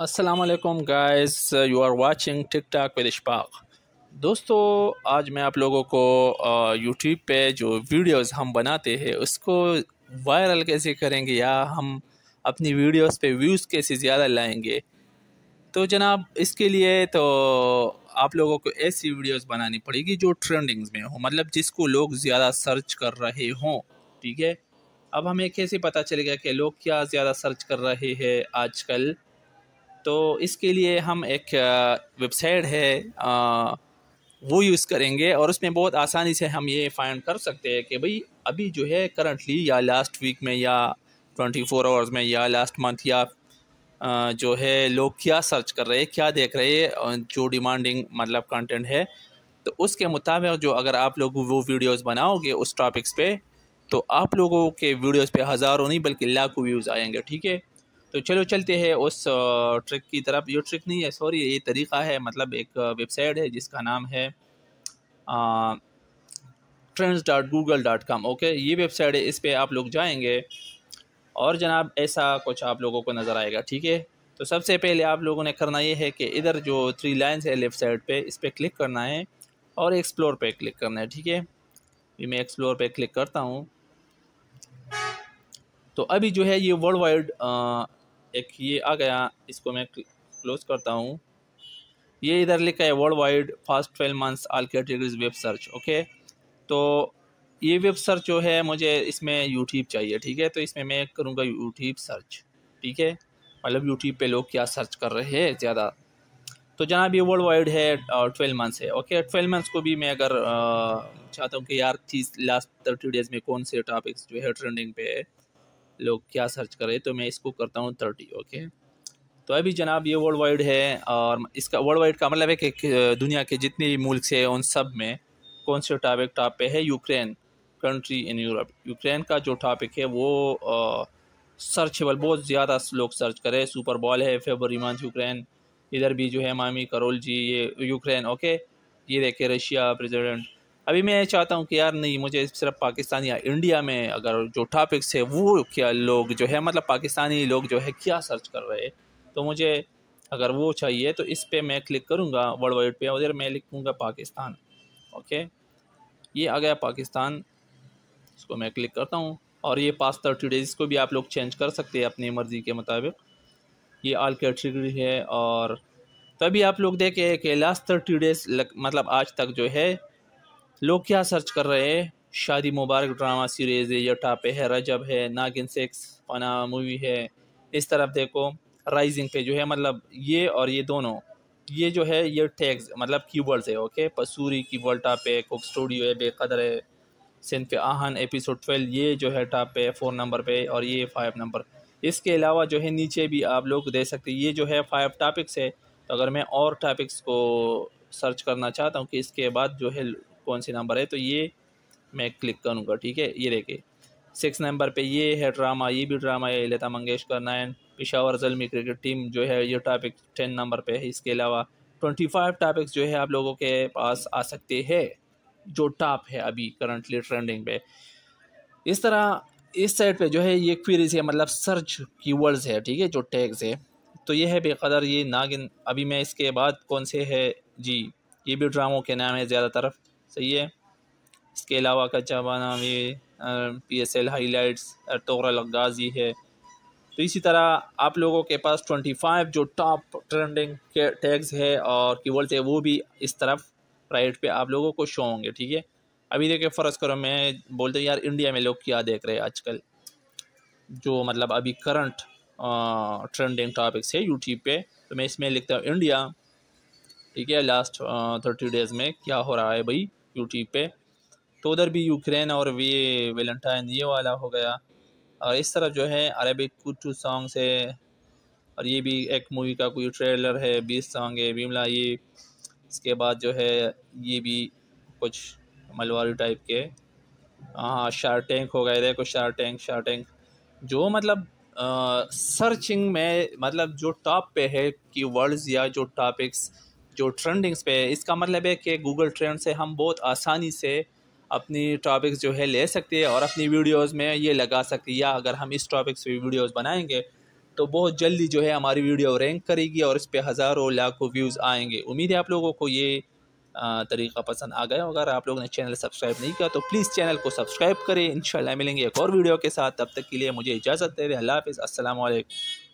असलकम वालेकुम guys you are watching TikTok with Ishfaq दोस्तों आज मैं आप लोगों को यूट्यूब uh, पे जो वीडियोस हम बनाते हैं उसको वायरल कैसे करेंगे या हम अपनी वीडियोस पे व्यूज़ कैसे ज़्यादा लाएंगे तो जनाब इसके लिए तो आप लोगों को ऐसी वीडियोस बनानी पड़ेगी जो ट्रेंडिंग्स में हो मतलब जिसको लोग ज़्यादा सर्च कर रहे हों ठीक है अब हमें कैसे पता चलेगा कि लोग क्या ज़्यादा सर्च कर रहे हैं आजकल तो इसके लिए हम एक वेबसाइट है वो यूज़ करेंगे और उसमें बहुत आसानी से हम ये फाइंड कर सकते हैं कि भाई अभी जो है करंटली या लास्ट वीक में या ट्वेंटी फोर आवर्स में या लास्ट मंथ या जो है लोग क्या सर्च कर रहे हैं क्या देख रहे हैं जो डिमांडिंग मतलब कंटेंट है तो उसके मुताबिक जो अगर आप लोग वो वीडियोस बनाओगे उस टॉपिक्स पे तो आप लोगों के वीडियोस पे हज़ारों नहीं बल्कि लाखों व्यूज़ आएंगे ठीक है तो चलो चलते हैं उस ट्रिक की तरफ ये ट्रिक नहीं है सॉरी ये तरीका है मतलब एक वेबसाइट है जिसका नाम है trends dot Google dot com okay ये वेबसाइट है इस पर आप लोग जाएंगे और जनाब ऐसा कुछ आप लोगों को नज़र आएगा ठीक है तो सबसे पहले आप लोगों ने करना ये है कि इधर जो थ्री लाइन्स है लेफ़्ट साइड पे इस पर क्लिक करना है और एक्सप्लोर पे क्लिक करना है ठीक है मैं एक्सप्लोर पे क्लिक करता हूँ तो अभी जो है ये वर्ल्ड वाइड एक ये आ गया इसको मैं क्लोज करता हूँ ये इधर लिखा है world wide fast twelve months all categories web search okay तो ये वेब सर्च जो है मुझे इसमें यूट्यूब चाहिए ठीक है तो इसमें मैं करूँगा यूट्यूब सर्च ठीक है मतलब यूट्यूब पे लोग क्या सर्च कर रहे हैं ज़्यादा तो जनाब ये वर्ल्ड वाइड है और ट्वेल्व मंथ्स है ओके ट्वेल्व मंथ्स को भी मैं अगर चाहता हूँ कि यार चीज़ लास्ट थर्टी डेज़ में कौन से टॉपिक्स जो है ट्रेंडिंग पे है लोग क्या सर्च करें तो मैं इसको करता हूँ थर्टी ओके तो अभी जनाब ये वर्ल्ड वाइड है और इसका वर्ल्ड वाइड का मतलब है कि दुनिया के जितने भी मुल्क है उन सब में कौन से टॉपिक टॉप पे है Ukraine country in Europe Ukraine का जो टॉपिक है वो सर्चेबल बहुत ज़्यादा लोग सर्च करें सुपर बॉल है मंथ यूक्रेन इधर भी जो है मामी करोल जी ये यूक्रेन ओके ये देखे रशिया प्रेजिडेंट अभी मैं चाहता हूँ कि यार नहीं मुझे सिर्फ पाकिस्तान या इंडिया में अगर जो टॉपिक्स है वो क्या लोग जो है मतलब पाकिस्तानी लोग जो है क्या सर्च कर रहे हैं तो मुझे अगर वो चाहिए तो इस पर मैं क्लिक करूँगा वर्ल्ड वाइड पे उधर मैं लिखूँगा पाकिस्तान ओके ये आ गया पाकिस्तान इसको मैं क्लिक करता हूँ और ये पास थर्टी डेज़ को भी आप लोग चेंज कर सकते हैं अपनी मर्ज़ी के मुताबिक ये आल कैटेगरी है और तभी आप लोग देखें कि लास्ट थर्टी डेज़ मतलब आज तक जो है लोग क्या सर्च कर रहे हैं शादी मुबारक ड्रामा सीरीज़ है टापे है रजब है नागिन सेक्स पना मूवी है इस तरफ देखो राइजिंग पे जो है मतलब ये और ये दोनों ये जो है ये टैग्स मतलब कीवर्ड्स है ओके पसूरी की वर्ल्ड टॉप है कुक स्टूडियो है बेकदर है सिंफ आहन एपिसोड ट्वेल्व ये जो है टॉप पे फोर नंबर पे और ये फाइव नंबर इसके अलावा जो है नीचे भी आप लोग दे सकते ये जो है फाइव टॉपिक्स है तो अगर मैं और टॉपिक्स को सर्च करना चाहता हूँ कि इसके बाद जो है कौन से नंबर है तो ये मैं क्लिक करूँगा ठीक है ये देखे सिक्स नंबर पे ये है ड्रामा ये भी ड्रामा है Lata Mangeshkar nine Peshawar Zalmi cricket team जो है ये टॉपिक टेन नंबर पे है इसके अलावा ट्वेंटी फाइव टॉपिक्स जो है आप लोगों के पास आ सकते हैं जो टॉप है अभी करंटली ट्रेंडिंग पे इस तरह इस साइड पे जो है ये क्वेरीज है मतलब सर्च कीवर्ड्स है ठीक है जो टैग्स है तो ये है बेकदर ये नागिन अभी मैं इसके बाद कौन से है जी ये भी ड्रामों के नाम है ज़्यादातर सही है इसके अलावा कच्चा भी P S L highlights है तो इसी तरह आप लोगों के पास ट्वेंटी फाइव जो टॉप ट्रेंडिंग के टैग्स है और की बोलते हैं वो भी इस तरफ राइट पे आप लोगों को शो होंगे ठीक है अभी देखिए फ़र्ज करो मैं बोलते यार इंडिया में लोग क्या देख रहे हैं आजकल जो मतलब अभी करंट ट्रेंडिंग टॉपिक्स है यूट्यूब पे तो मैं इसमें लिखता हूँ इंडिया ठीक है लास्ट थर्टी डेज़ में क्या हो रहा है भाई यूट्यूब पे तो उधर भी यूक्रेन और वे वेलेंटाइन ये वाला हो गया और इस तरह जो है अरबिक कुछ सॉन्ग्स है और ये भी एक मूवी का कोई ट्रेलर है बीस सॉन्ग है भीमला ये इसके बाद जो है ये भी कुछ मलवारी टाइप के हाँ शार्क टैंक हो गए देखो शार्क टैंक शार्क टैंक जो मतलब सर्चिंग में मतलब जो टॉप पे है कि वर्ड्स या जो टॉपिक्स जो ट्रेंडिंग्स पे है इसका मतलब है कि गूगल ट्रेंड से हम बहुत आसानी से अपनी टॉपिक्स जो है ले सकते हैं और अपनी वीडियोस में ये लगा सकते हैं या अगर हम इस टॉपिक्स पे वीडियोस बनाएंगे तो बहुत जल्दी जो है हमारी वीडियो रैंक करेगी और इस पर हज़ारों लाखों व्यूज़ आएंगे उम्मीद है आप लोगों को ये तरीका पसंद आ गया अगर आप लोगों ने चैनल सब्सक्राइब नहीं किया तो प्लीज़ चैनल को सब्सक्राइब करें इंशाल्लाह मिलेंगे एक और वीडियो के साथ तब तक के लिए मुझे इजाज़त दे रहे अल्लाह हाफ़ असल